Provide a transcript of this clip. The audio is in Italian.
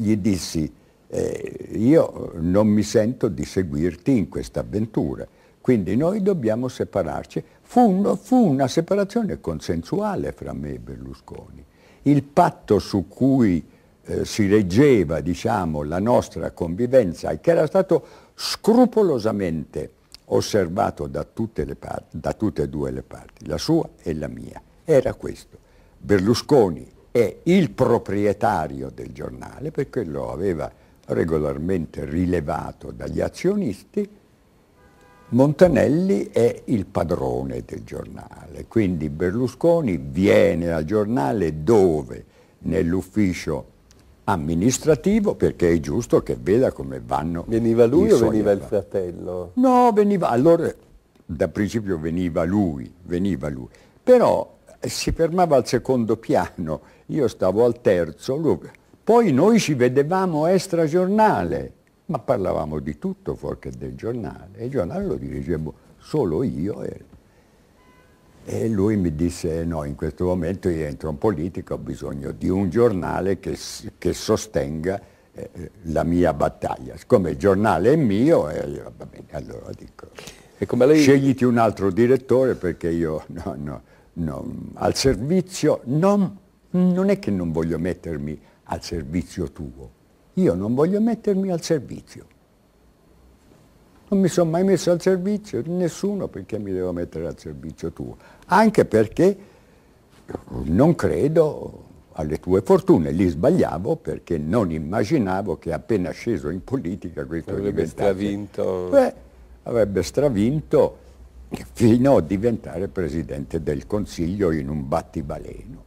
gli dissi, eh, io non mi sento di seguirti in questa avventura, quindi noi dobbiamo separarci. Fu, un, fu una separazione consensuale fra me e Berlusconi. Il patto su cui eh, si reggeva diciamo, la nostra convivenza e che era stato scrupolosamente osservato da tutte, da tutte e due le parti, la sua e la mia, era questo. Berlusconi è il proprietario del giornale, perché lo aveva regolarmente rilevato dagli azionisti, Montanelli è il padrone del giornale, quindi Berlusconi viene al giornale dove? Nell'ufficio amministrativo perché è giusto che veda come vanno. Veniva lui o veniva il fratello? No, veniva, allora da principio veniva lui, veniva lui. Però eh, si fermava al secondo piano, io stavo al terzo, lui... poi noi ci vedevamo extra giornale, ma parlavamo di tutto fuorché del giornale, e il giornale lo dirigevo solo io. E, e lui mi disse eh, no, in questo momento io entro in politica, ho bisogno di un giornale che, che sostenga eh, eh, la mia battaglia. Siccome il giornale è mio, e io, va bene, allora dico, e come lei... scegliti un altro direttore perché io no, no, non, al servizio, non, non è che non voglio mettermi al servizio tuo, io non voglio mettermi al servizio. Non mi sono mai messo al servizio di nessuno perché mi devo mettere al servizio tuo, anche perché non credo alle tue fortune, lì sbagliavo perché non immaginavo che appena sceso in politica questo avrebbe diventasse... stravinto. Beh, avrebbe stravinto fino a diventare presidente del Consiglio in un battibaleno.